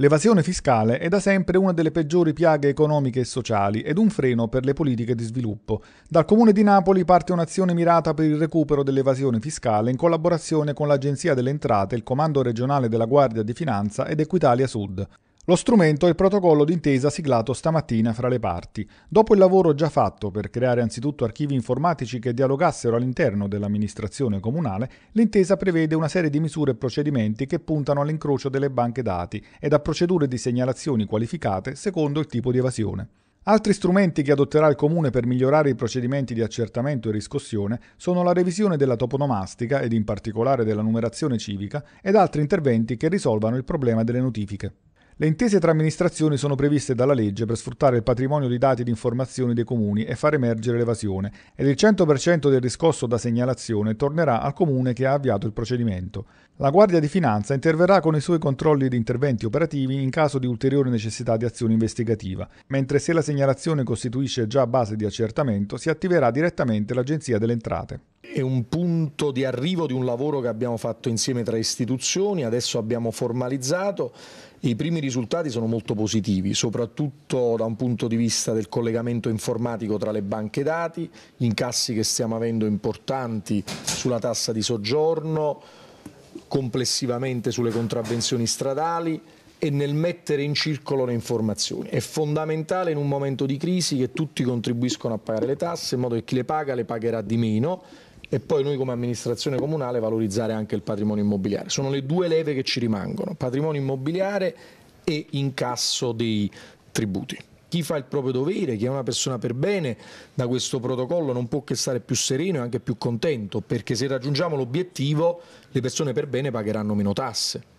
L'evasione fiscale è da sempre una delle peggiori piaghe economiche e sociali ed un freno per le politiche di sviluppo. Dal Comune di Napoli parte un'azione mirata per il recupero dell'evasione fiscale in collaborazione con l'Agenzia delle Entrate, il Comando regionale della Guardia di Finanza ed Equitalia Sud. Lo strumento è il protocollo d'intesa siglato stamattina fra le parti. Dopo il lavoro già fatto per creare anzitutto archivi informatici che dialogassero all'interno dell'amministrazione comunale, l'intesa prevede una serie di misure e procedimenti che puntano all'incrocio delle banche dati ed a procedure di segnalazioni qualificate secondo il tipo di evasione. Altri strumenti che adotterà il Comune per migliorare i procedimenti di accertamento e riscossione sono la revisione della toponomastica ed in particolare della numerazione civica ed altri interventi che risolvano il problema delle notifiche. Le intese tra amministrazioni sono previste dalla legge per sfruttare il patrimonio di dati e di informazioni dei comuni e far emergere l'evasione ed il 100% del riscosso da segnalazione tornerà al comune che ha avviato il procedimento. La Guardia di Finanza interverrà con i suoi controlli ed interventi operativi in caso di ulteriore necessità di azione investigativa, mentre se la segnalazione costituisce già base di accertamento si attiverà direttamente l'Agenzia delle Entrate è un punto di arrivo di un lavoro che abbiamo fatto insieme tra istituzioni, adesso abbiamo formalizzato i primi risultati sono molto positivi, soprattutto da un punto di vista del collegamento informatico tra le banche dati, gli incassi che stiamo avendo importanti sulla tassa di soggiorno, complessivamente sulle contravvenzioni stradali e nel mettere in circolo le informazioni. È fondamentale in un momento di crisi che tutti contribuiscono a pagare le tasse in modo che chi le paga le pagherà di meno e poi noi come amministrazione comunale valorizzare anche il patrimonio immobiliare. Sono le due leve che ci rimangono, patrimonio immobiliare e incasso dei tributi. Chi fa il proprio dovere, chi è una persona per bene, da questo protocollo non può che stare più sereno e anche più contento, perché se raggiungiamo l'obiettivo le persone per bene pagheranno meno tasse.